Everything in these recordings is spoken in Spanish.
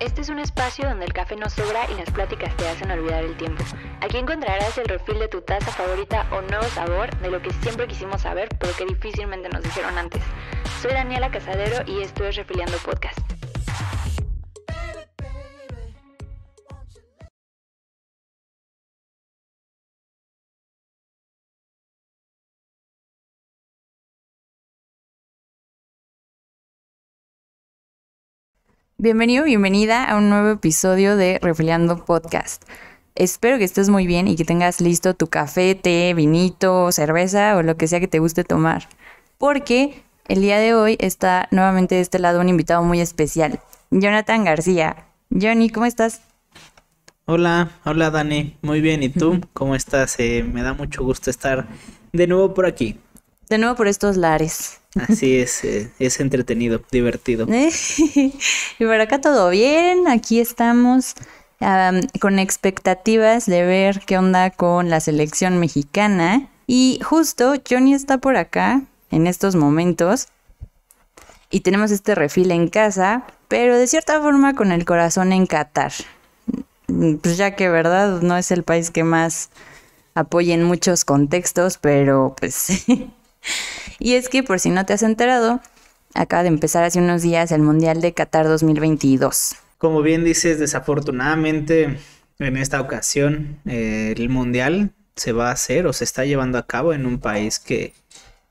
Este es un espacio donde el café no sobra y las pláticas te hacen olvidar el tiempo. Aquí encontrarás el refil de tu taza favorita o nuevo sabor de lo que siempre quisimos saber pero que difícilmente nos dijeron antes. Soy Daniela Casadero y esto es Refiliando Podcast. Bienvenido, bienvenida a un nuevo episodio de Refiliando Podcast. Espero que estés muy bien y que tengas listo tu café, té, vinito, cerveza o lo que sea que te guste tomar. Porque el día de hoy está nuevamente de este lado un invitado muy especial, Jonathan García. Johnny, ¿cómo estás? Hola, hola Dani, muy bien. ¿Y tú? ¿Cómo estás? Eh, me da mucho gusto estar de nuevo por aquí de nuevo por estos lares. Así es, eh, es entretenido, divertido. y por acá todo bien, aquí estamos con expectativas de ver qué onda con la selección mexicana. Y justo Johnny está por acá en estos momentos y tenemos este refil en casa, pero de cierta forma con el corazón en Qatar. Pues ya que verdad no es el país que más apoya en muchos contextos, pero pues y es que, por si no te has enterado, acaba de empezar hace unos días el Mundial de Qatar 2022. Como bien dices, desafortunadamente, en esta ocasión, eh, el Mundial se va a hacer o se está llevando a cabo en un país que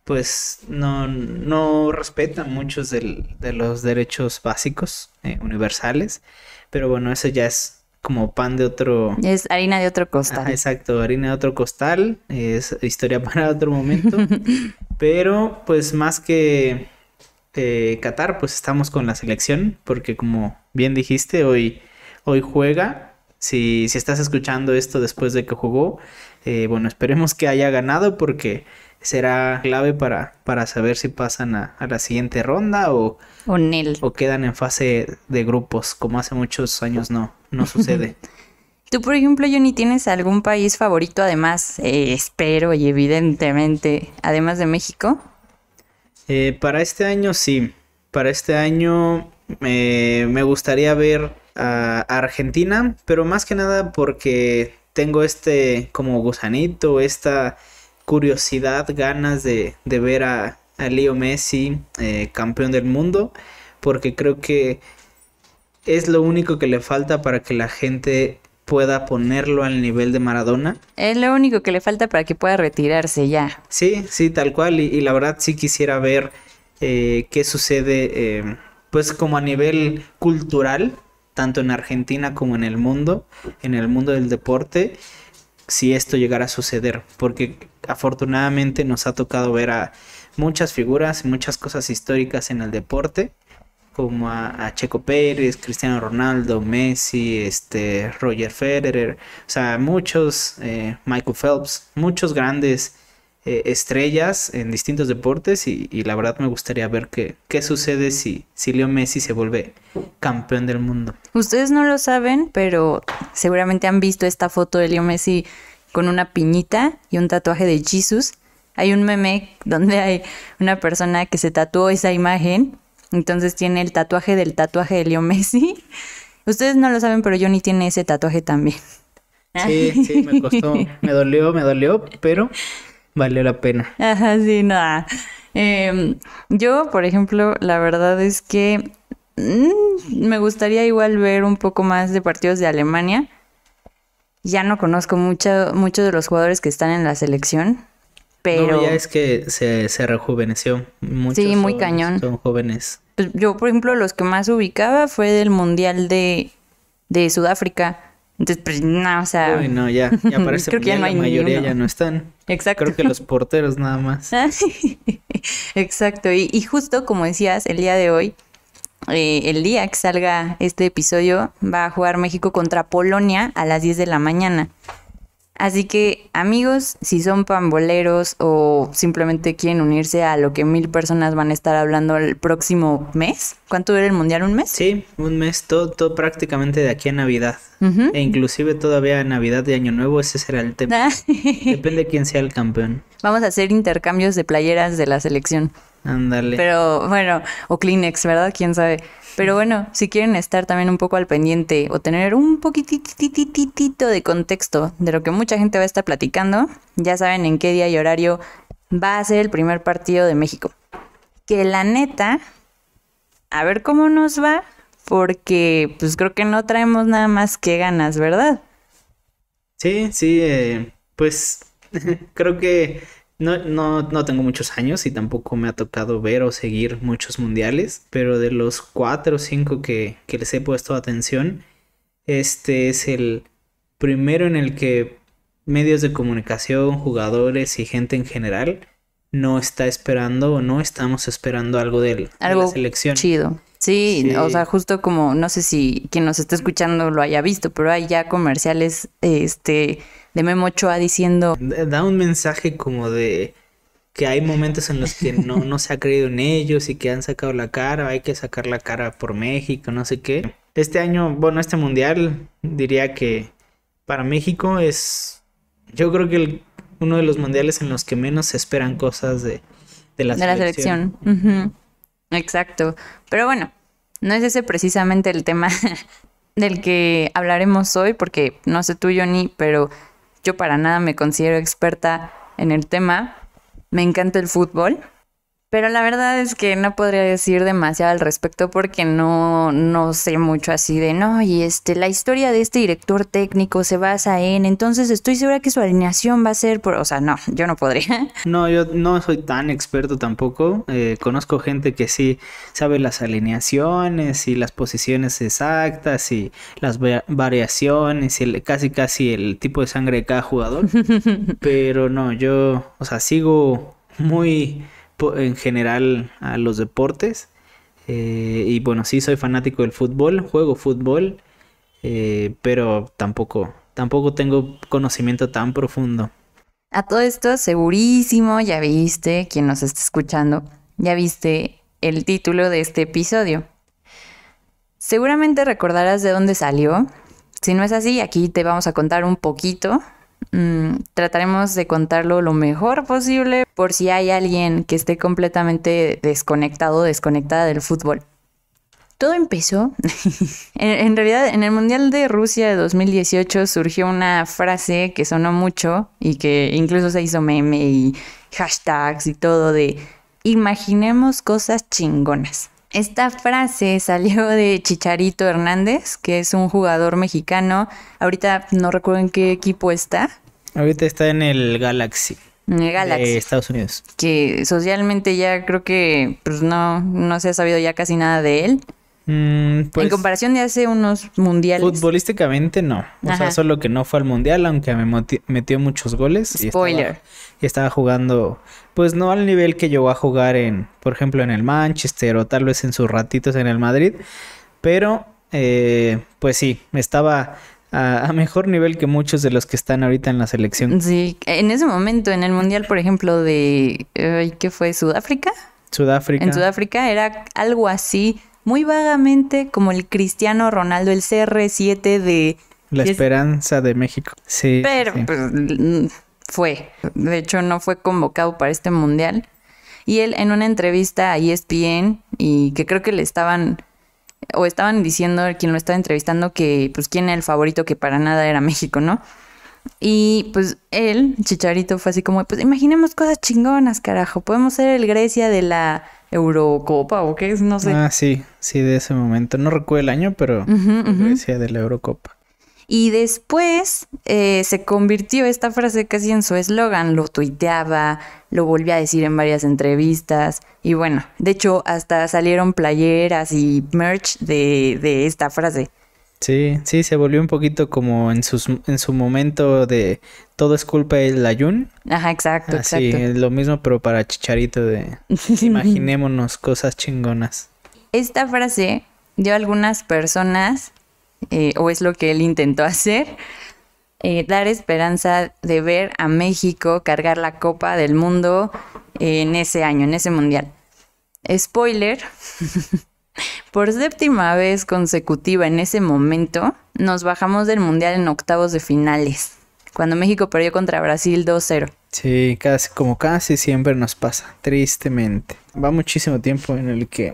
pues no, no respeta muchos de los derechos básicos eh, universales, pero bueno, eso ya es como pan de otro... Es harina de otro ah, costal. exacto, harina de otro costal, es historia para otro momento. Pero pues más que eh, Qatar, pues estamos con la selección, porque como bien dijiste, hoy, hoy juega. Si, si estás escuchando esto después de que jugó, eh, bueno, esperemos que haya ganado porque será clave para, para saber si pasan a, la siguiente ronda o, o, quedan en fase de grupos, como hace muchos años no, no sucede. Tú, por ejemplo, Johnny, ¿tienes algún país favorito además, eh, espero y evidentemente, además de México? Eh, para este año sí, para este año eh, me gustaría ver a Argentina, pero más que nada porque tengo este como gusanito, esta curiosidad, ganas de, ver a, a Leo Messi eh, campeón del mundo, porque creo que es lo único que le falta para que la gente pueda ponerlo al nivel de Maradona. Es lo único que le falta para que pueda retirarse ya. Sí, sí, tal cual. Y, la verdad sí quisiera ver eh, qué sucede, eh, pues como a nivel cultural, tanto en Argentina como en el mundo, en el mundo del deporte si esto llegara a suceder, porque afortunadamente nos ha tocado ver a muchas figuras, muchas cosas históricas en el deporte, como a, Checo Pérez, Cristiano Ronaldo, Messi, este, Roger Federer, o sea, muchos, eh, Michael Phelps, muchos grandes eh, estrellas en distintos deportes y, la verdad me gustaría ver qué, qué sucede si, si Leo Messi se vuelve campeón del mundo. Ustedes no lo saben, pero seguramente han visto esta foto de Leo Messi con una piñita y un tatuaje de Jesus. Hay un meme donde hay una persona que se tatuó esa imagen, entonces tiene el tatuaje del tatuaje de Leo Messi. Ustedes no lo saben, pero yo ni tiene ese tatuaje también. Sí, sí, me costó, me dolió, me dolió, pero Vale la pena. Ajá, sí, nada. Em, yo, por ejemplo, la verdad es que mm, me gustaría igual ver un poco más de partidos de Alemania. Ya no conozco mucho, muchos de los jugadores que están en la selección, pero... No, ya es que se, rejuveneció. mucho sí, muy cañón. Son jóvenes. Pues, yo, por ejemplo, los que más ubicaba fue del Mundial de, de Sudáfrica entonces, pues, no, o sea. Uy, no, ya, parece creo que la mayoría ya no están. Exacto. Creo que los porteros nada más. Exacto. Y, justo como decías, el día de hoy, eh, el día que salga este episodio, va a jugar México contra Polonia a las 10 de la mañana. Así que amigos, si son pamboleros o simplemente quieren unirse a lo que mil personas van a estar hablando el próximo mes, ¿cuánto dura el mundial? ¿Un mes? Sí, un mes, todo, todo prácticamente de aquí a Navidad. E inclusive todavía Navidad de Año Nuevo, ese será el tema. Ah. Depende de quién sea el campeón. Vamos a hacer intercambios de playeras de la selección. Ándale. Pero bueno, o Kleenex, ¿verdad? ¿Quién sabe? Pero bueno, si quieren estar también un poco al pendiente o tener un poquitititito de contexto de lo que mucha gente va a estar platicando, ya saben en qué día y horario va a ser el primer partido de México. Que la neta, a ver cómo nos va, porque pues creo que no traemos nada más que ganas, ¿verdad? Sí, sí, eh, pues creo que no, no, tengo muchos años y tampoco me ha tocado ver o seguir muchos mundiales, pero de los cuatro o cinco que, les he puesto atención, este es el primero en el que medios de comunicación, jugadores y gente en general no está esperando o no estamos esperando algo de, algo de la selección. Chido. Sí, o sea, justo como, no sé si quien nos está escuchando lo haya visto, pero hay ya comerciales este, de Memo Ochoa diciendo... Da un mensaje como de que hay momentos en los que no, no se ha creído en ellos y que han sacado la cara, hay que sacar la cara por México, no sé qué. Este año, bueno, este mundial diría que para México es, yo creo que uno de los mundiales en los que menos se esperan cosas de, de la de selección. La selección. Exacto. Pero bueno, no es ese precisamente el tema del que hablaremos hoy, porque no sé tú, Johnny, pero yo para nada me considero experta en el tema. Me encanta el fútbol. Pero la verdad es que no podría decir demasiado al respecto porque no, no sé mucho así de no. Y este, la historia de este director técnico se basa en. Entonces estoy segura que su alineación va a ser por. O sea, no, yo no podría. No, yo no soy tan experto tampoco. Eh, conozco gente que sí sabe las alineaciones y las posiciones exactas y las variaciones y casi casi el tipo de sangre de cada jugador. Pero no, yo, o sea, sigo muy en general a los deportes. Eh, y bueno, sí soy fanático del fútbol, juego fútbol, eh, pero tampoco, tampoco tengo conocimiento tan profundo. A todo esto, segurísimo, ya viste, quien nos está escuchando, ya viste el título de este episodio. Seguramente recordarás de dónde salió. Si no es así, aquí te vamos a contar un poquito Mm, trataremos de contarlo lo mejor posible por si hay alguien que esté completamente desconectado o desconectada del fútbol. Todo empezó, en, en, realidad en el Mundial de Rusia de 2018 surgió una frase que sonó mucho y que incluso se hizo meme y hashtags y todo de imaginemos cosas chingonas. Esta frase salió de Chicharito Hernández, que es un jugador mexicano. Ahorita no recuerdo en qué equipo está. Ahorita está en el Galaxy. En el Galaxy. De Estados Unidos. Que socialmente ya creo que pues no, no se ha sabido ya casi nada de él. Mm, en pues, comparación de hace unos mundiales. Futbolísticamente no. O sea, solo que no fue al mundial, aunque me metió muchos goles. Y estaba, jugando, pues no al nivel que llegó a jugar en, por ejemplo, en el Manchester o tal vez en sus ratitos en el Madrid. Pero, eh, pues sí, estaba a, mejor nivel que muchos de los que están ahorita en la selección. Sí, en ese momento, en el mundial, por ejemplo, de, ¿qué fue? ¿Sudáfrica? Sudáfrica. En Sudáfrica era algo así muy vagamente como el Cristiano Ronaldo, el CR7 de... La esperanza de México. Sí. Pero Pues, fue, de hecho no fue convocado para este mundial. Y él en una entrevista a ESPN y que creo que le estaban o estaban diciendo quien lo estaba entrevistando que pues quién era el favorito que para nada era México, ¿no? Y pues él, Chicharito, fue así como, pues imaginemos cosas chingonas, carajo, podemos ser el Grecia de la Eurocopa o qué es, no sé. Ah, sí, sí, de ese momento. No recuerdo el año, pero decía de la Eurocopa. Y después eh, se convirtió esta frase casi en su eslogan, lo tuiteaba, lo volvía a decir en varias entrevistas y bueno, de hecho hasta salieron playeras y merch de, de esta frase. Sí, sí, se volvió un poquito como en, sus, en su momento de todo es culpa del ayun. Ajá, exacto, Así, lo mismo pero para Chicharito de imaginémonos cosas chingonas. Esta frase dio a algunas personas, eh, o es lo que él intentó hacer, eh, dar esperanza de ver a México cargar la Copa del Mundo en ese año, en ese mundial. Spoiler. Por séptima vez consecutiva en ese momento, nos bajamos del Mundial en octavos de finales, cuando México perdió contra Brasil 2-0. Sí, casi, como casi siempre nos pasa, tristemente. Va muchísimo tiempo en el que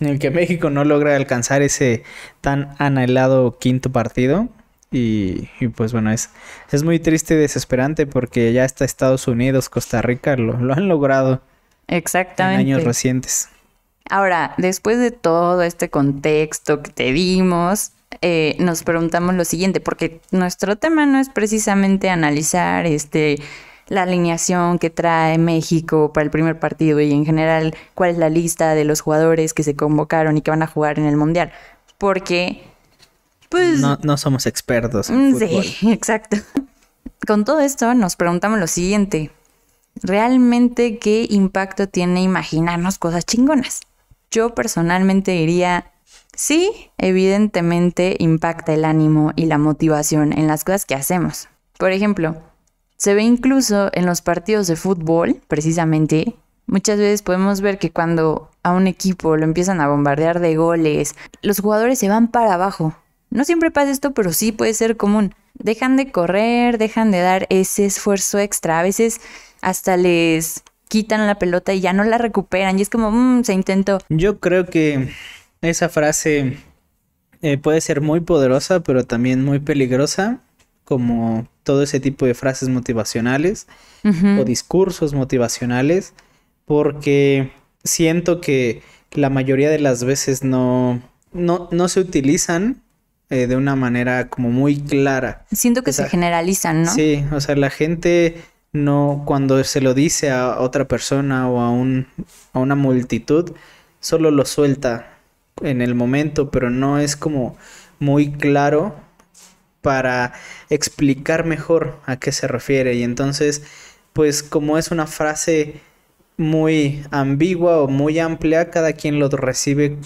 en el que México no logra alcanzar ese tan anhelado quinto partido. Y, pues bueno, es, es muy triste y desesperante porque ya está Estados Unidos, Costa Rica lo, lo han logrado en años recientes. Ahora, después de todo este contexto que te dimos, eh, nos preguntamos lo siguiente, porque nuestro tema no es precisamente analizar este, la alineación que trae México para el primer partido y en general cuál es la lista de los jugadores que se convocaron y que van a jugar en el Mundial, porque... Pues, no, somos expertos. En mm, sí, exacto. Con todo esto nos preguntamos lo siguiente, ¿realmente qué impacto tiene imaginarnos cosas chingonas? Yo personalmente diría, sí, evidentemente impacta el ánimo y la motivación en las cosas que hacemos. Por ejemplo, se ve incluso en los partidos de fútbol, precisamente, muchas veces podemos ver que cuando a un equipo lo empiezan a bombardear de goles, los jugadores se van para abajo. No siempre pasa esto, pero sí puede ser común. Dejan de correr, dejan de dar ese esfuerzo extra. A veces hasta les quitan la pelota y ya no la recuperan. Y es como, mmm, se intentó. Yo creo que esa frase eh, puede ser muy poderosa, pero también muy peligrosa, como todo ese tipo de frases motivacionales o discursos motivacionales, porque siento que la mayoría de las veces no, no, se utilizan eh, de una manera como muy clara. Siento que se generalizan, ¿no? Sí, o sea, la gente no cuando se lo dice a otra persona o a, un, una multitud, solo lo suelta en el momento, pero no es como muy claro para explicar mejor a qué se refiere. Y entonces, pues como es una frase muy ambigua o muy amplia, cada quien lo recibe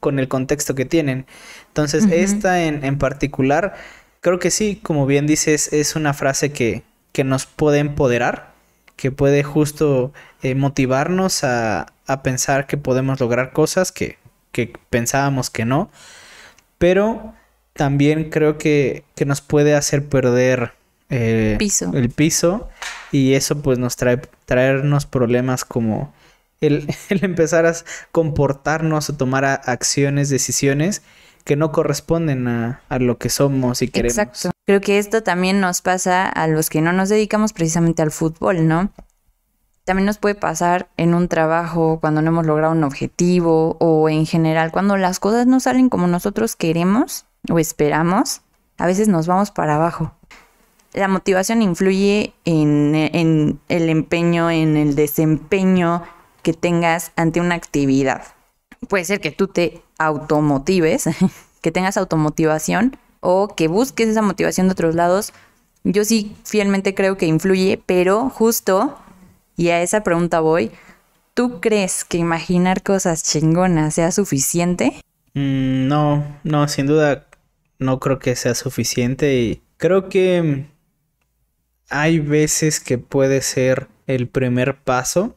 con el contexto que tienen. Entonces, esta en particular, creo que sí, como bien dices, es una frase que, que nos puede empoderar, que puede justo eh, motivarnos a, pensar que podemos lograr cosas que, pensábamos que no, pero también creo que, que nos puede hacer perder eh, el piso y eso pues nos trae traernos problemas como el, empezar a comportarnos o tomar acciones, decisiones que no corresponden a, lo que somos y queremos. Exacto. Creo que esto también nos pasa a los que no nos dedicamos precisamente al fútbol, ¿no? También nos puede pasar en un trabajo, cuando no hemos logrado un objetivo o en general, cuando las cosas no salen como nosotros queremos o esperamos, a veces nos vamos para abajo. La motivación influye en, en el empeño, en el desempeño que tengas ante una actividad. Puede ser que tú te automotives, que tengas automotivación o que busques esa motivación de otros lados. Yo sí fielmente creo que influye, pero justo, y a esa pregunta voy, ¿tú crees que imaginar cosas chingonas sea suficiente? Mm, no, no, sin duda no creo que sea suficiente y creo que hay veces que puede ser el primer paso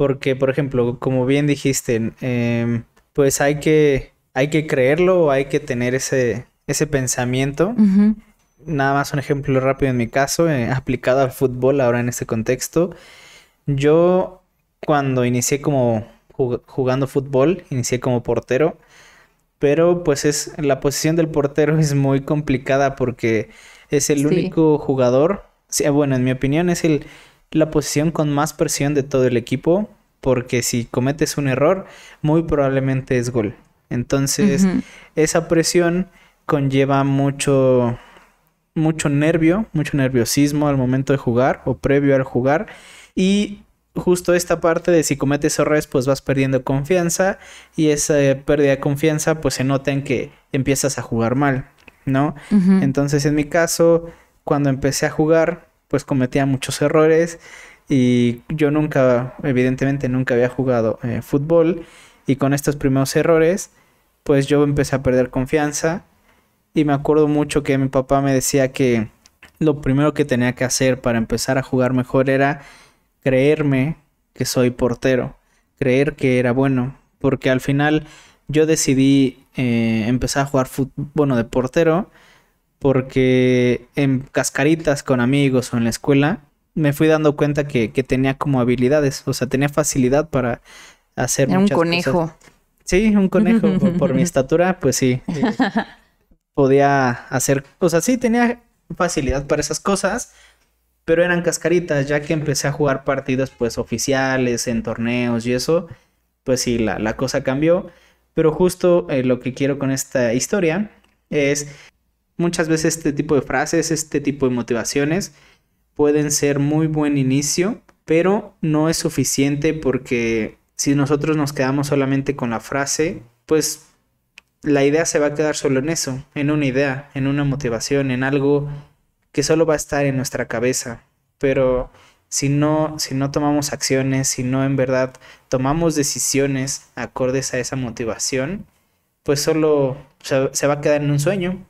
porque, por ejemplo, como bien dijiste, em, pues hay que, hay que creerlo, hay que tener ese, ese pensamiento. Nada más un ejemplo rápido en mi caso, eh, aplicado al fútbol ahora en este contexto. Yo cuando inicié como jugando fútbol, inicié como portero, pero pues es la posición del portero es muy complicada porque es el único jugador, eh, bueno, en mi opinión es el la posición con más presión de todo el equipo, porque si cometes un error, muy probablemente es gol. Entonces, esa presión conlleva mucho, mucho nervio, mucho nerviosismo al momento de jugar o previo al jugar. Y justo esta parte de si cometes errores, pues vas perdiendo confianza. Y esa pérdida de confianza, pues se nota en que empiezas a jugar mal, ¿no? Entonces, en mi caso, cuando empecé a jugar, pues cometía muchos errores y yo nunca, evidentemente nunca había jugado eh, fútbol y con estos primeros errores pues yo empecé a perder confianza y me acuerdo mucho que mi papá me decía que lo primero que tenía que hacer para empezar a jugar mejor era creerme que soy portero, creer que era bueno, porque al final yo decidí eh, empezar a jugar fútbol, bueno, de portero porque en cascaritas con amigos o en la escuela me fui dando cuenta que, tenía como habilidades, o sea, tenía facilidad para hacer Era un conejo. Sí, un conejo. por, mi estatura, pues sí. Eh, podía hacer, cosas. sea, sí, tenía facilidad para esas cosas, pero eran cascaritas, ya que empecé a jugar partidos pues oficiales, en torneos y eso, pues sí, la, cosa cambió. Pero justo eh, lo que quiero con esta historia es Muchas veces este tipo de frases, este tipo de motivaciones pueden ser muy buen inicio, pero no es suficiente porque si nosotros nos quedamos solamente con la frase, pues la idea se va a quedar solo en eso, en una idea, en una motivación, en algo que solo va a estar en nuestra cabeza. Pero si no, si no tomamos acciones, si no en verdad tomamos decisiones acordes a esa motivación, pues solo se, se va a quedar en un sueño.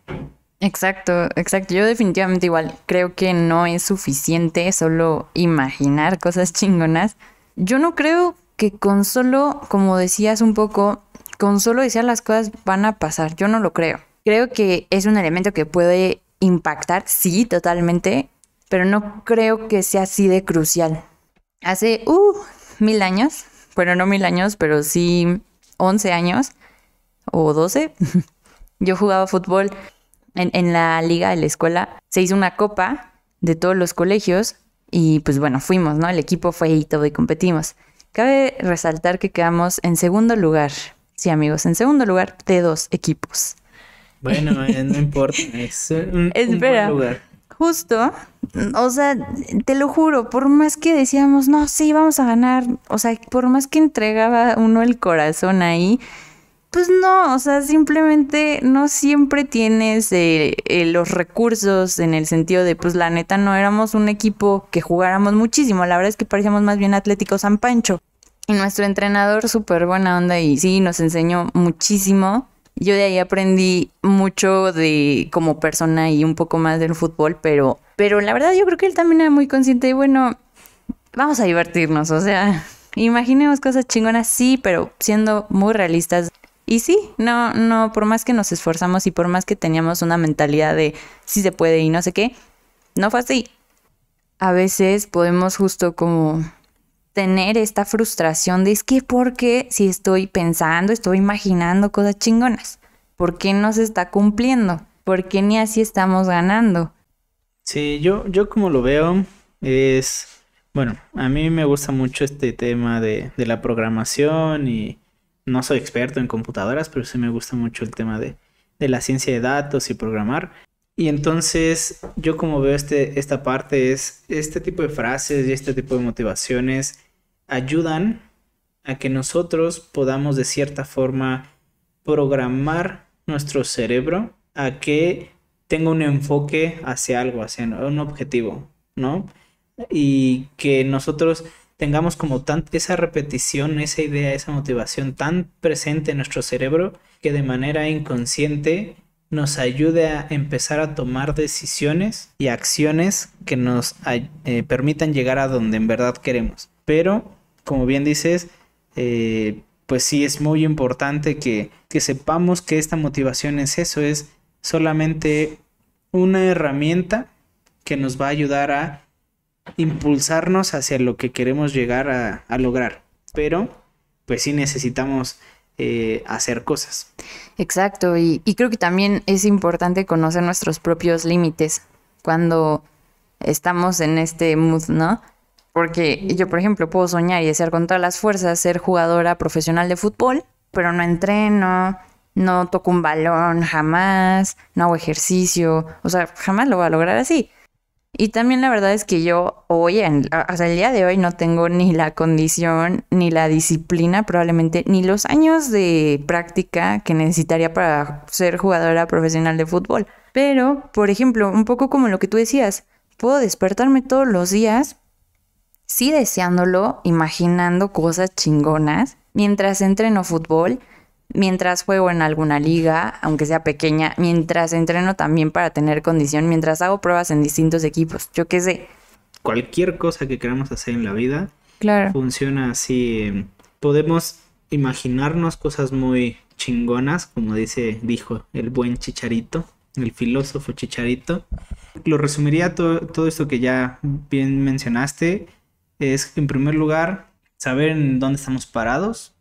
Exacto, exacto. Yo definitivamente igual creo que no es suficiente solo imaginar cosas chingonas. Yo no creo que con solo, como decías un poco, con solo decir las cosas van a pasar. Yo no lo creo. Creo que es un elemento que puede impactar, sí, totalmente, pero no creo que sea así de crucial. Hace, uh, mil años, bueno, no mil años, pero sí once años o doce, yo jugaba fútbol en, en la liga de la escuela, se hizo una copa de todos los colegios y pues bueno, fuimos, ¿no? El equipo fue y todo y competimos. Cabe resaltar que quedamos en segundo lugar. Sí, amigos, en segundo lugar de dos equipos. Bueno, eh, no importa, es un, lugar. Justo, o sea, te lo juro, por más que decíamos, no, sí, vamos a ganar, o sea, por más que entregaba uno el corazón ahí, pues no, o sea, simplemente no siempre tienes eh, eh, los recursos en el sentido de, pues la neta, no éramos un equipo que jugáramos muchísimo. La verdad es que parecíamos más bien Atlético San Pancho. Y nuestro entrenador, súper buena onda y sí, nos enseñó muchísimo. Yo de ahí aprendí mucho de como persona y un poco más del fútbol, pero, pero la verdad yo creo que él también era muy consciente y bueno, vamos a divertirnos, o sea, imaginemos cosas chingonas, sí, pero siendo muy realistas, y sí, no, no, por más que nos esforzamos y por más que teníamos una mentalidad de si sí se puede y no sé qué, no fue así. A veces podemos justo como tener esta frustración de es que por qué si estoy pensando, estoy imaginando cosas chingonas, ¿por qué no se está cumpliendo? ¿Por qué ni así estamos ganando? Sí, yo, yo como lo veo es, bueno, a mí me gusta mucho este tema de, de la programación y no soy experto en computadoras, pero sí me gusta mucho el tema de, la ciencia de datos y programar. Y entonces yo como veo este, esta parte es este tipo de frases y este tipo de motivaciones ayudan a que nosotros podamos de cierta forma programar nuestro cerebro a que tenga un enfoque hacia algo, hacia un objetivo, ¿no? Y que nosotros tengamos como tan, esa repetición, esa idea, esa motivación tan presente en nuestro cerebro que de manera inconsciente nos ayude a empezar a tomar decisiones y acciones que nos eh, permitan llegar a donde en verdad queremos. Pero, como bien dices, eh, pues sí es muy importante que, que sepamos que esta motivación es eso, es solamente una herramienta que nos va a ayudar a impulsarnos hacia lo que queremos llegar a, lograr. Pero, pues sí necesitamos eh, hacer cosas. Exacto, y, y, creo que también es importante conocer nuestros propios límites cuando estamos en este mood, ¿no? Porque yo, por ejemplo, puedo soñar y desear con todas las fuerzas ser jugadora profesional de fútbol, pero no entreno, no toco un balón jamás, no hago ejercicio, o sea, jamás lo voy a lograr así. Y también la verdad es que yo hoy, en, o el día de hoy no tengo ni la condición, ni la disciplina probablemente, ni los años de práctica que necesitaría para ser jugadora profesional de fútbol. Pero, por ejemplo, un poco como lo que tú decías, puedo despertarme todos los días, sí deseándolo, imaginando cosas chingonas, mientras entreno fútbol, mientras juego en alguna liga, aunque sea pequeña, mientras entreno también para tener condición, mientras hago pruebas en distintos equipos, yo qué sé. Cualquier cosa que queramos hacer en la vida claro. funciona así. Podemos imaginarnos cosas muy chingonas, como dice, dijo el buen chicharito, el filósofo chicharito. Lo resumiría todo, todo esto que ya bien mencionaste. Es, en primer lugar, saber en dónde estamos parados,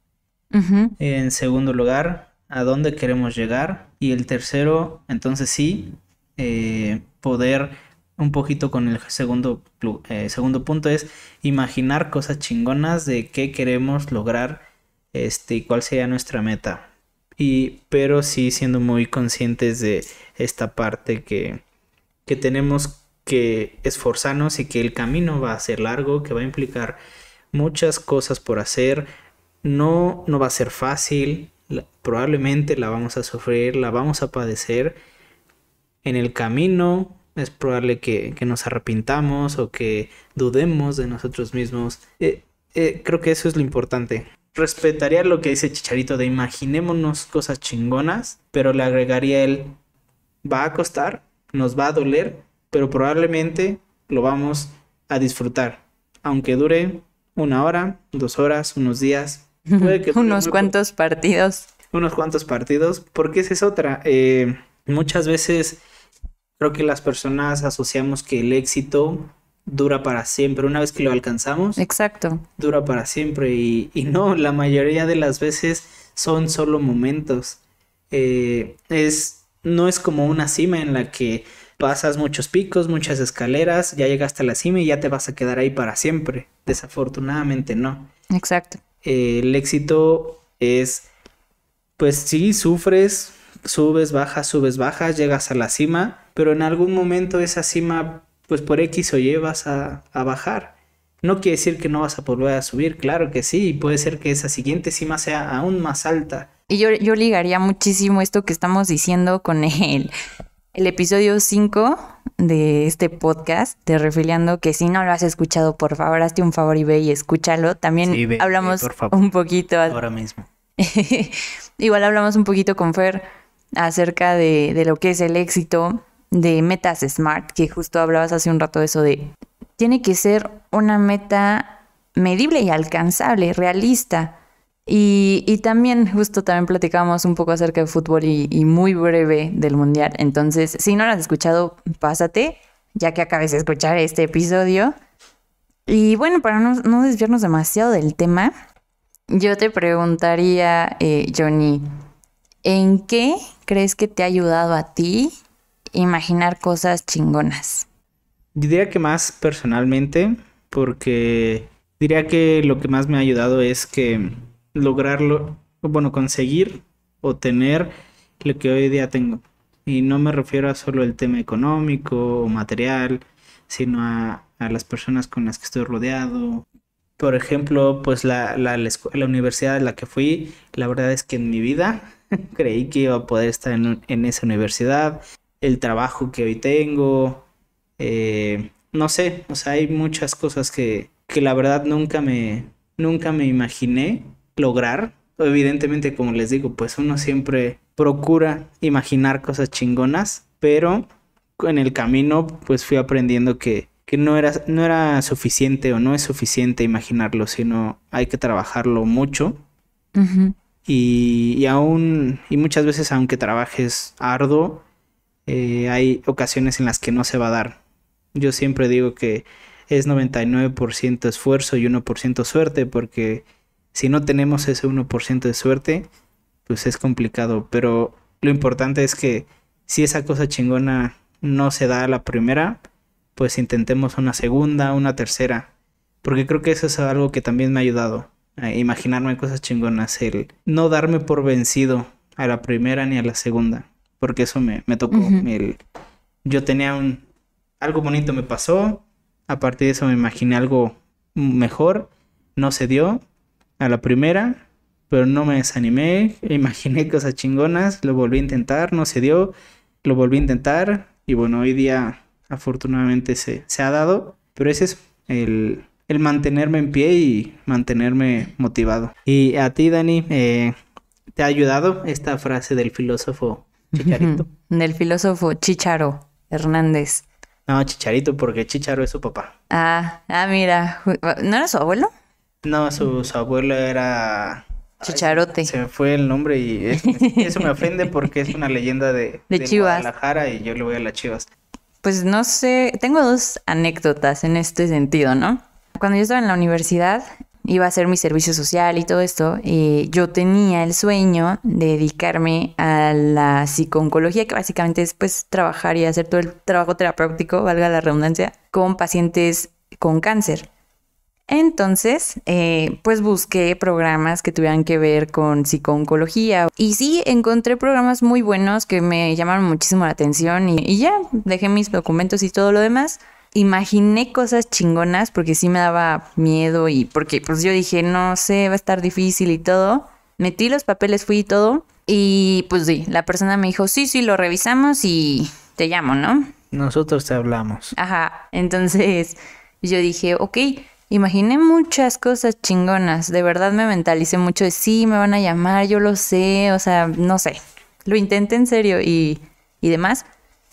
en segundo lugar, a dónde queremos llegar. Y el tercero, entonces sí, eh, poder un poquito con el segundo, eh, segundo punto es imaginar cosas chingonas de qué queremos lograr este, y cuál sería nuestra meta. Y, pero sí siendo muy conscientes de esta parte que, que tenemos que esforzarnos y que el camino va a ser largo, que va a implicar muchas cosas por hacer, no, no va a ser fácil, probablemente la vamos a sufrir, la vamos a padecer. En el camino es probable que, nos arrepintamos o que dudemos de nosotros mismos. Eh, eh, creo que eso es lo importante. Respetaría lo que dice Chicharito de imaginémonos cosas chingonas, pero le agregaría él va a costar, nos va a doler, pero probablemente lo vamos a disfrutar, aunque dure una hora, dos horas, unos días, unos cuantos partidos. Unos cuantos partidos, porque esa es otra. Eh, muchas veces creo que las personas asociamos que el éxito dura para siempre. Una vez que lo alcanzamos, exacto, dura para siempre. Y, no, la mayoría de las veces son solo momentos. Eh, es, no es como una cima en la que pasas muchos picos, muchas escaleras, ya llegaste a la cima y ya te vas a quedar ahí para siempre. Desafortunadamente no. Exacto. Eh, el éxito es, pues sí, sufres, subes, bajas, subes, bajas, llegas a la cima, pero en algún momento esa cima, pues por X o llevas a, bajar. No quiere decir que no vas a volver a subir, claro que sí, y puede ser que esa siguiente cima sea aún más alta. Y yo, yo ligaría muchísimo esto que estamos diciendo con el el episodio 5 de este podcast Te Refiliando, que si no lo has escuchado, por favor, hazte un favor y ve y escúchalo. También eh, hablamos un poquito. Ahora mismo. Igual hablamos un poquito con Fer acerca de, de lo que es el éxito de metas SMART, que justo hablabas hace un rato de eso de tiene que ser una meta medible y alcanzable, realista. Y, también, justo también platicamos un poco acerca de fútbol y, muy breve del Mundial. Entonces, si no lo has escuchado, pásate, ya que acabes de escuchar este episodio. Y bueno, para no, desviarnos demasiado del tema, yo te preguntaría, eh, Johnny, ¿en qué crees que te ha ayudado a ti imaginar cosas chingonas? diría que más personalmente, porque diría que lo que más me ha ayudado es que lograrlo, bueno, conseguir o tener lo que hoy día tengo. Y no me refiero a solo el tema económico o material, sino a, las personas con las que estoy rodeado. Por ejemplo, pues la, la, universidad a la que fui, la verdad es que en mi vida creí que iba a poder estar en, esa universidad. El trabajo que hoy tengo, eh, no sé, o sea, hay muchas cosas que, que la verdad nunca me, nunca me imaginé lograr. Evidentemente, como les digo, pues uno siempre procura imaginar cosas chingonas, pero en el camino pues fui aprendiendo que, no, era, no era suficiente o no es suficiente imaginarlo, sino hay que trabajarlo mucho. y, aún, y muchas veces aunque trabajes arduo, eh, hay ocasiones en las que no se va a dar. Yo siempre digo que es 99% esfuerzo y 1% suerte porque si no tenemos ese 1% de suerte, pues es complicado. Pero lo importante es que si esa cosa chingona no se da a la primera, pues intentemos una segunda, una tercera. Porque creo que eso es algo que también me ha ayudado a imaginarme cosas chingonas. El no darme por vencido a la primera ni a la segunda. Porque eso me, tocó. yo tenía un... Algo bonito me pasó. A partir de eso me imaginé algo mejor. No se dio a la primera, pero no me desanimé, imaginé cosas chingonas, lo volví a intentar, no se dio, lo volví a intentar y bueno, hoy día afortunadamente se, se ha dado, pero ese es el, el, mantenerme en pie y mantenerme motivado. Y a ti, Dani, eh, ¿te ha ayudado esta frase del filósofo Chicharito? del filósofo Chicharo Hernández. No, Chicharito, porque Chicharo es su papá. Ah, ah, mira, ¿no era su abuelo? No, mm. su, abuelo era... Chicharote. se me fue el nombre y eso me ofende porque es una leyenda de, de, Guadalajara y yo le voy a las Chivas. Pues no sé, tengo dos anécdotas en este sentido, ¿no? Cuando yo estaba en la universidad, iba a hacer mi servicio social y todo esto, y yo tenía el sueño de dedicarme a la psiconcología, que básicamente es pues trabajar y hacer todo el trabajo terapéutico, valga la redundancia, con pacientes con cáncer. Entonces, eh, pues busqué programas que tuvieran que ver con psicooncología y sí encontré programas muy buenos que me llamaron muchísimo la atención y, y ya dejé mis documentos y todo lo demás. Imaginé cosas chingonas porque sí me daba miedo y porque pues yo dije, no sé, va a estar difícil y todo. Metí los papeles, fui y todo. Y pues sí, la persona me dijo, sí, sí, lo revisamos y te llamo, ¿no? Nosotros te hablamos. Ajá, entonces yo dije, ok, imaginé muchas cosas chingonas. De verdad me mentalicé mucho de sí, me van a llamar, yo lo sé, o sea, no sé. Lo intenté en serio y, demás,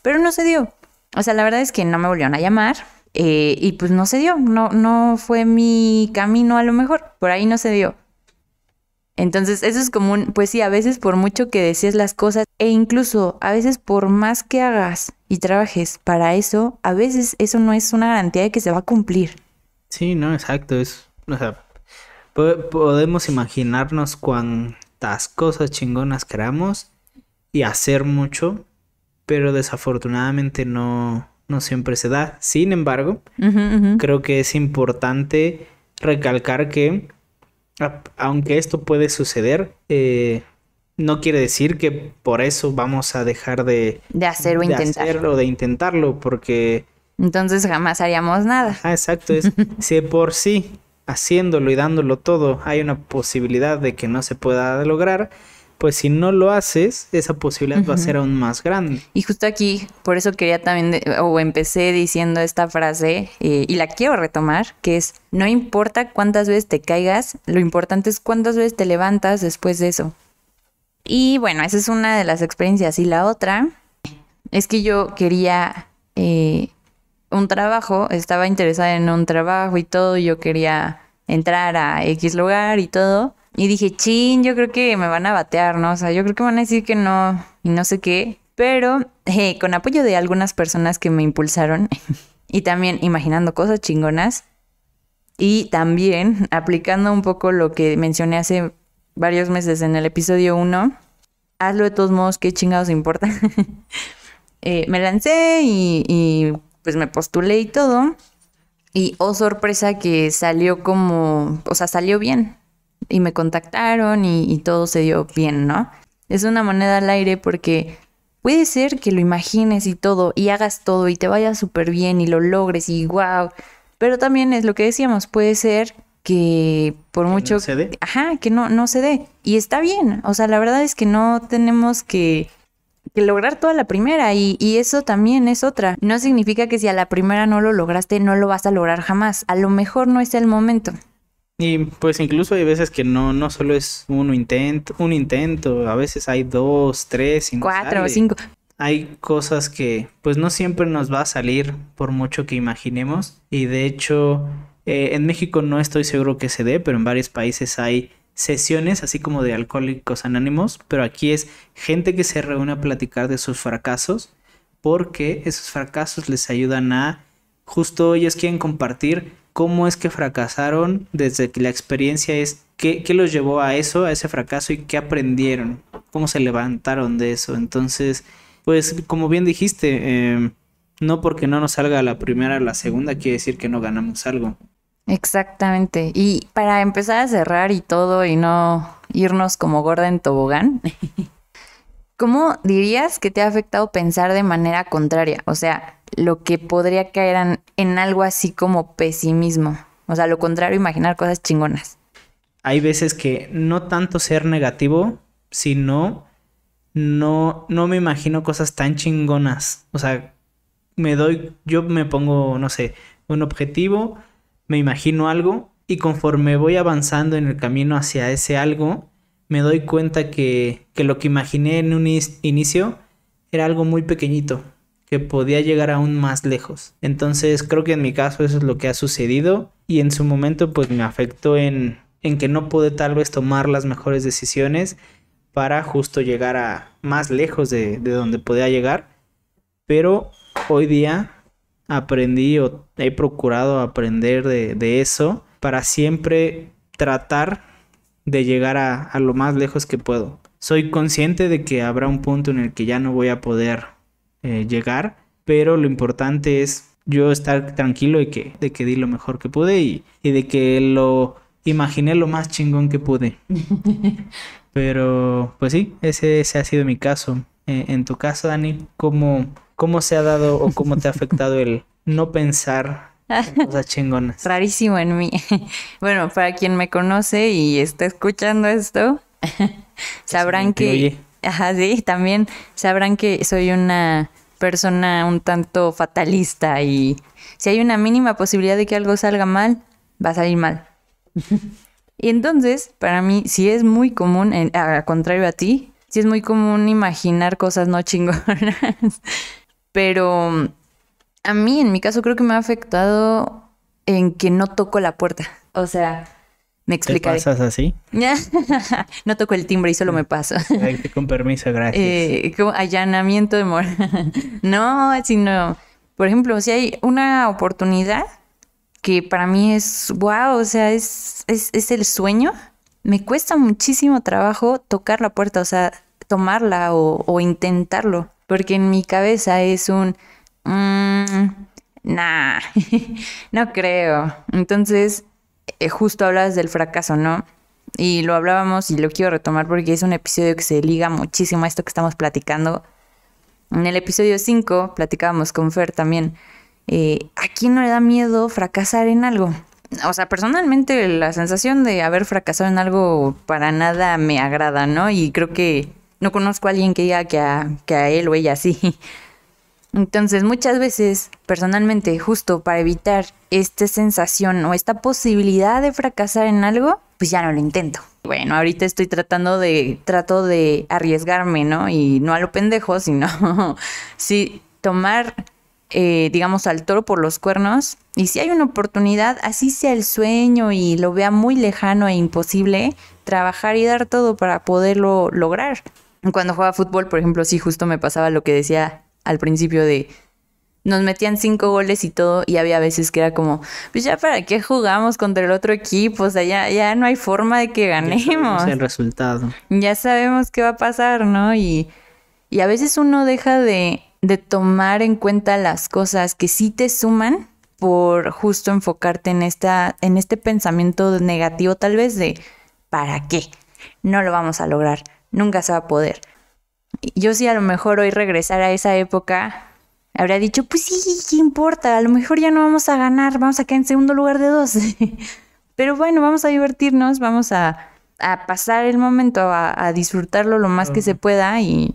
pero no se dio. O sea, la verdad es que no me volvieron a llamar eh, y pues no se dio. No, no fue mi camino a lo mejor. Por ahí no se dio. Entonces, eso es común, pues sí, a veces por mucho que decías las cosas e incluso a veces por más que hagas y trabajes para eso, a veces eso no es una garantía de que se va a cumplir. Sí, no, exacto. Es, o sea, podemos imaginarnos cuántas cosas chingonas queramos y hacer mucho, pero desafortunadamente no, no siempre se da. Sin embargo, creo que es importante recalcar que, aunque esto puede suceder, eh, no quiere decir que por eso vamos a dejar de, de hacer o o de intentarlo, porque entonces jamás haríamos nada. Ah, exacto. Es, si por sí, haciéndolo y dándolo todo, hay una posibilidad de que no se pueda lograr, pues si no lo haces, esa posibilidad va a ser aún más grande. Y justo aquí, por eso quería también, o empecé diciendo esta frase, eh, y la quiero retomar, que es, no importa cuántas veces te caigas, lo importante es cuántas veces te levantas después de eso. Y bueno, esa es una de las experiencias. Y la otra es que yo quería eh, un trabajo, estaba interesada en un trabajo y todo, yo quería entrar a X lugar y todo. Y dije, chin, yo creo que me van a batear, ¿no? O sea, yo creo que van a decir que no y no sé qué. Pero eh, con apoyo de algunas personas que me impulsaron y también imaginando cosas chingonas y también aplicando un poco lo que mencioné hace varios meses en el episodio 1, hazlo de todos modos, qué chingados importa. Eh, me lancé y pues me postulé y todo. Y oh sorpresa que salió como, o sea, salió bien. Y me contactaron y, todo se dio bien, ¿no? Es una moneda al aire porque puede ser que lo imagines y todo, y hagas todo y te vaya súper bien y lo logres y wow. Pero también es lo que decíamos, puede ser que por mucho... se dé. Ajá, que no, no se dé. Y está bien. O sea, la verdad es que no tenemos que que lograr toda la primera y, eso también es otra. No significa que si a la primera no lo lograste, no lo vas a lograr jamás. A lo mejor no es el momento. Y pues incluso hay veces que no, no solo es uno intento, un intento, a veces hay dos, tres, cinco. Cuatro o cinco. Hay cosas que pues no siempre nos va a salir por mucho que imaginemos y de hecho eh, en México no estoy seguro que se dé, pero en varios países hay sesiones así como de alcohólicos anónimos, pero aquí es gente que se reúne a platicar de sus fracasos, porque esos fracasos les ayudan a, justo ellos quieren compartir cómo es que fracasaron desde que la experiencia es, qué, qué los llevó a eso, a ese fracaso y qué aprendieron, cómo se levantaron de eso. Entonces, pues como bien dijiste, eh, no porque no nos salga la primera o la segunda quiere decir que no ganamos algo. Exactamente. Y para empezar a cerrar y todo y no irnos como gorda en tobogán, ¿cómo dirías que te ha afectado pensar de manera contraria? O sea, lo que podría caer en, algo así como pesimismo. O sea, lo contrario, imaginar cosas chingonas. Hay veces que no tanto ser negativo, sino no, no me imagino cosas tan chingonas. O sea, me doy, yo me pongo, no sé, un objetivo me imagino algo y conforme voy avanzando en el camino hacia ese algo, me doy cuenta que, lo que imaginé en un inicio era algo muy pequeñito, que podía llegar aún más lejos. Entonces creo que en mi caso eso es lo que ha sucedido y en su momento pues me afectó en, en que no pude tal vez tomar las mejores decisiones para justo llegar a más lejos de, de donde podía llegar. Pero hoy día aprendí o he procurado aprender de, eso para siempre tratar de llegar a, lo más lejos que puedo. Soy consciente de que habrá un punto en el que ya no voy a poder eh, llegar, pero lo importante es yo estar tranquilo y que, de que di lo mejor que pude y, de que lo imaginé lo más chingón que pude. Pero, pues sí, ese, ha sido mi caso. Eh, en tu caso, Dani, ¿cómo, ¿Cómo se ha dado o cómo te ha afectado el no pensar cosas chingonas? Rarísimo en mí. Bueno, para quien me conoce y está escuchando esto, sabrán que. Ajá, sí, también sabrán que soy una persona un tanto fatalista y si hay una mínima posibilidad de que algo salga mal, va a salir mal. y entonces, para mí, si es muy común, contrario a ti, si es muy común imaginar cosas no chingonas. Pero a mí, en mi caso, creo que me ha afectado en que no toco la puerta. O sea, me explicas ¿Te pasas así? no toco el timbre y solo me paso. con permiso, gracias. Eh, allanamiento de moral. no, sino, por ejemplo, si hay una oportunidad que para mí es wow, o sea, es, es, el sueño, me cuesta muchísimo trabajo tocar la puerta, o sea, tomarla o intentarlo porque en mi cabeza es un, mmm, nah, no creo. Entonces, eh, justo hablas del fracaso, ¿no? Y lo hablábamos y lo quiero retomar porque es un episodio que se liga muchísimo a esto que estamos platicando. En el episodio 5 platicábamos con Fer también. Eh, ¿A quién no le da miedo fracasar en algo? o sea, personalmente la sensación de haber fracasado en algo para nada me agrada, ¿no? Y creo que no conozco a alguien que diga que a, que a él o ella sí. Entonces, muchas veces, personalmente, justo para evitar esta sensación o esta posibilidad de fracasar en algo, pues ya no lo intento. Bueno, ahorita estoy tratando de, trato de arriesgarme, ¿no? Y no a lo pendejo, sino sí tomar, eh, digamos, al toro por los cuernos. Y si hay una oportunidad, así sea el sueño y lo vea muy lejano e imposible, trabajar y dar todo para poderlo lograr. Cuando jugaba fútbol, por ejemplo, sí justo me pasaba lo que decía al principio de nos metían cinco goles y todo, y había veces que era como, pues ya para qué jugamos contra el otro equipo, o sea, ya, ya no hay forma de que ganemos. Ya el resultado. Ya sabemos qué va a pasar, ¿no? Y, a veces uno deja de, de tomar en cuenta las cosas que sí te suman por justo enfocarte en, esta, en este pensamiento negativo tal vez de, ¿para qué? No lo vamos a lograr nunca se va a poder. Yo sí a lo mejor hoy regresar a esa época habría dicho, pues sí, ¿qué importa? A lo mejor ya no vamos a ganar, vamos a quedar en segundo lugar de dos. Pero bueno, vamos a divertirnos, vamos a, pasar el momento, a, disfrutarlo lo más que se pueda y,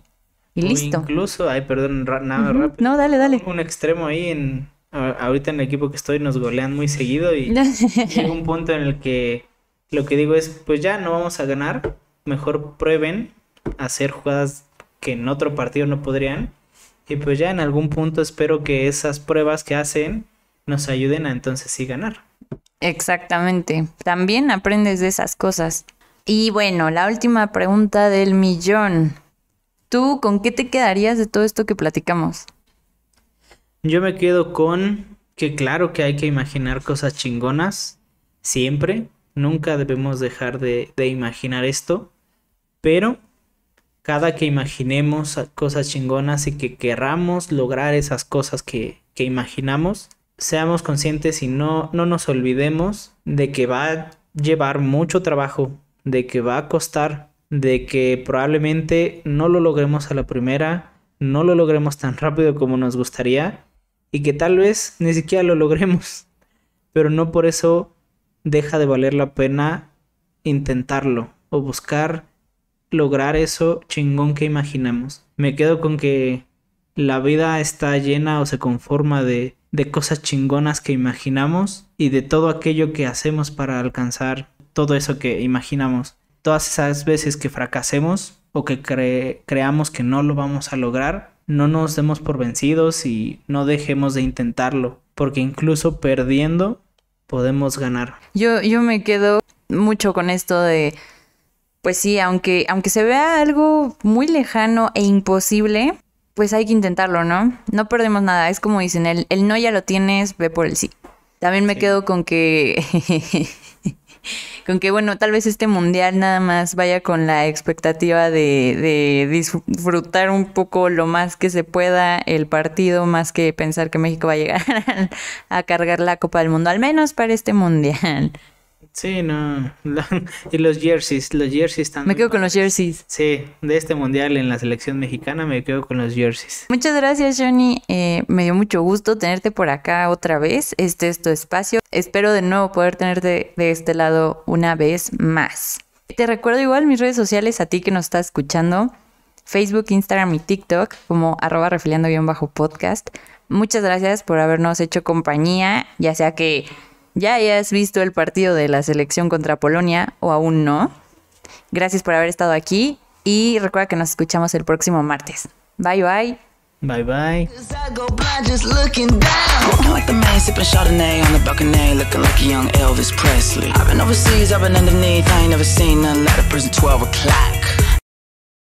listo. incluso, ay, perdón, nada rápido. No, dale, dale. Un extremo ahí en... Ahorita en el equipo que estoy nos golean muy seguido y llega un punto en el que lo que digo es, pues ya no vamos a ganar, mejor prueben hacer jugadas que en otro partido no podrían. Y pues ya en algún punto espero que esas pruebas que hacen nos ayuden a entonces sí ganar. Exactamente. También aprendes de esas cosas. Y bueno, la última pregunta del millón. ¿Tú con qué te quedarías de todo esto que platicamos? Yo me quedo con que claro que hay que imaginar cosas chingonas, siempre. Nunca debemos dejar de, de imaginar esto pero cada que imaginemos cosas chingonas y que querramos lograr esas cosas que, que imaginamos, seamos conscientes y no, no nos olvidemos de que va a llevar mucho trabajo, de que va a costar, de que probablemente no lo logremos a la primera, no lo logremos tan rápido como nos gustaría y que tal vez ni siquiera lo logremos, pero no por eso deja de valer la pena intentarlo o buscar lograr eso chingón que imaginamos. Me quedo con que la vida está llena o se conforma de, de cosas chingonas que imaginamos y de todo aquello que hacemos para alcanzar todo eso que imaginamos. Todas esas veces que fracasemos o que creamos que no lo vamos a lograr, no nos demos por vencidos y no dejemos de intentarlo, porque incluso perdiendo podemos ganar. Yo, yo me quedo mucho con esto de pues sí, aunque, aunque se vea algo muy lejano e imposible, pues hay que intentarlo, ¿no? No perdemos nada. Es como dicen, el, no ya lo tienes, ve por el sí. También me quedo con que. con que, bueno, tal vez este mundial nada más vaya con la expectativa de, de, disfrutar un poco lo más que se pueda el partido, más que pensar que México va a llegar a cargar la Copa del Mundo, al menos para este mundial. Sí, no. y los jerseys, los jerseys también. Me quedo con los jerseys. Sí, de este mundial en la selección mexicana me quedo con los jerseys. Muchas gracias, Johnny. Eh, me dio mucho gusto tenerte por acá otra vez. Este es tu espacio. Espero de nuevo poder tenerte de este lado una vez más. Te recuerdo igual mis redes sociales a ti que nos estás escuchando. Facebook, Instagram y TikTok como arroba refiliando-podcast. Muchas gracias por habernos hecho compañía, ya sea que ya hayas visto el partido de la selección contra Polonia o aún no. Gracias por haber estado aquí y recuerda que nos escuchamos el próximo martes. Bye bye. Bye bye.